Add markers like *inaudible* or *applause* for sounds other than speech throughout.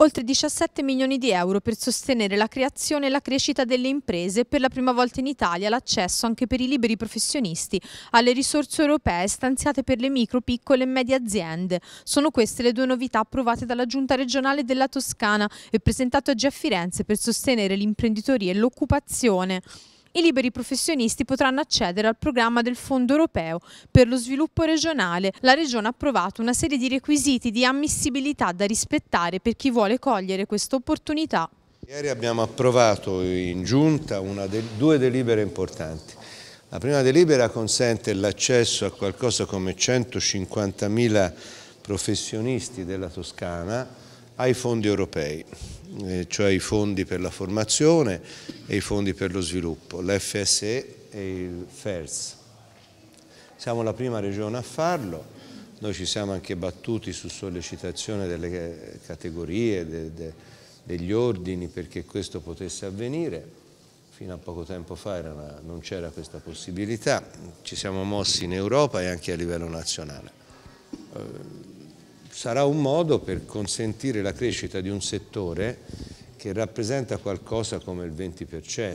oltre 17 milioni di euro per sostenere la creazione e la crescita delle imprese e per la prima volta in Italia l'accesso anche per i liberi professionisti alle risorse europee stanziate per le micro, piccole e medie aziende. Sono queste le due novità approvate dalla Giunta regionale della Toscana e presentate oggi a Firenze per sostenere l'imprenditoria e l'occupazione i liberi professionisti potranno accedere al programma del Fondo Europeo per lo Sviluppo Regionale. La Regione ha approvato una serie di requisiti di ammissibilità da rispettare per chi vuole cogliere questa opportunità. Ieri abbiamo approvato in giunta de due delibere importanti. La prima delibera consente l'accesso a qualcosa come 150.000 professionisti della Toscana ai fondi europei. Eh, cioè i fondi per la formazione e i fondi per lo sviluppo, l'FSE e il FERS. Siamo la prima regione a farlo, noi ci siamo anche battuti su sollecitazione delle eh, categorie, de, de, degli ordini perché questo potesse avvenire, fino a poco tempo fa una, non c'era questa possibilità, ci siamo mossi in Europa e anche a livello nazionale eh, sarà un modo per consentire la crescita di un settore che rappresenta qualcosa come il 20%.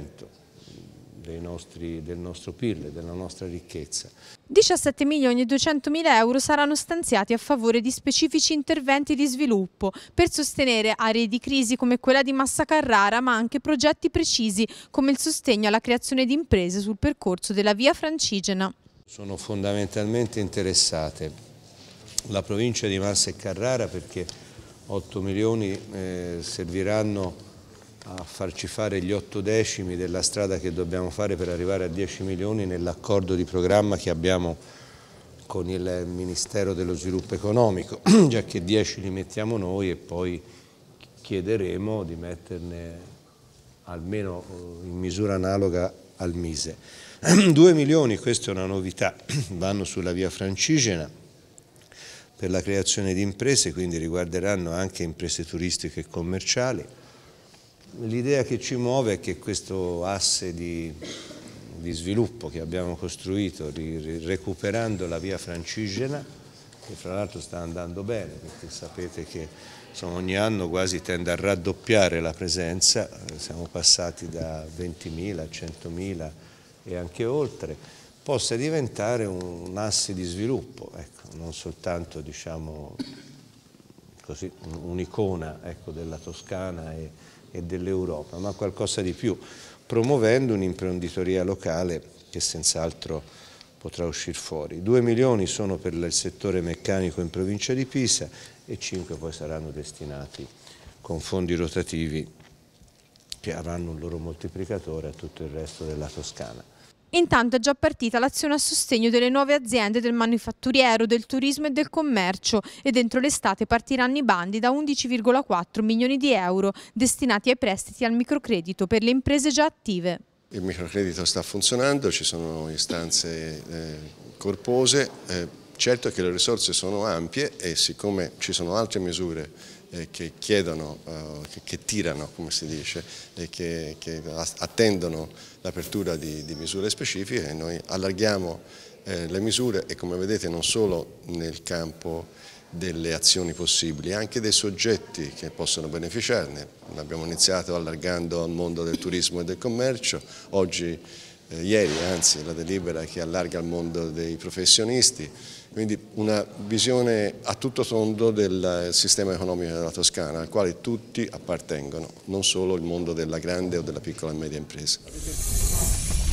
Nostri, del nostro PIL, della nostra ricchezza. 17 milioni e 200 mila euro saranno stanziati a favore di specifici interventi di sviluppo per sostenere aree di crisi come quella di Massa Carrara, ma anche progetti precisi come il sostegno alla creazione di imprese sul percorso della via Francigena. Sono fondamentalmente interessate la provincia di Massa e Carrara perché 8 milioni eh, serviranno a farci fare gli 8 decimi della strada che dobbiamo fare per arrivare a 10 milioni nell'accordo di programma che abbiamo con il Ministero dello Sviluppo Economico, *clears throat* già che 10 li mettiamo noi e poi chiederemo di metterne almeno eh, in misura analoga al Mise. 2 *clears throat* milioni, questa è una novità, *clears throat* vanno sulla via francigena per la creazione di imprese, quindi riguarderanno anche imprese turistiche e commerciali. L'idea che ci muove è che questo asse di, di sviluppo che abbiamo costruito recuperando la via francigena, che fra l'altro sta andando bene, perché sapete che insomma, ogni anno quasi tende a raddoppiare la presenza, eh, siamo passati da 20.000 a 100.000 e anche oltre, possa diventare un asse di sviluppo, ecco, non soltanto diciamo, un'icona ecco, della Toscana e, e dell'Europa, ma qualcosa di più, promuovendo un'imprenditoria locale che senz'altro potrà uscire fuori. 2 milioni sono per il settore meccanico in provincia di Pisa e 5 poi saranno destinati con fondi rotativi che avranno un loro moltiplicatore a tutto il resto della Toscana. Intanto è già partita l'azione a sostegno delle nuove aziende del manifatturiero, del turismo e del commercio e dentro l'estate partiranno i bandi da 11,4 milioni di euro destinati ai prestiti al microcredito per le imprese già attive. Il microcredito sta funzionando, ci sono istanze eh, corpose, eh, certo che le risorse sono ampie e siccome ci sono altre misure eh, che chiedono, eh, che, tirano, come si dice, che, che attendono l'apertura di, di, misure specifiche noi allarghiamo eh, le misure e come vedete non solo nel campo delle azioni possibili, anche dei soggetti che possono beneficiarne. L'abbiamo iniziato allargando al mondo del turismo e del commercio, oggi, eh, ieri anzi, la delibera che allarga al mondo dei professionisti, quindi una visione a tutto tondo del sistema economico della Toscana, al quale tutti appartengono, non solo il mondo della grande o della piccola e media impresa.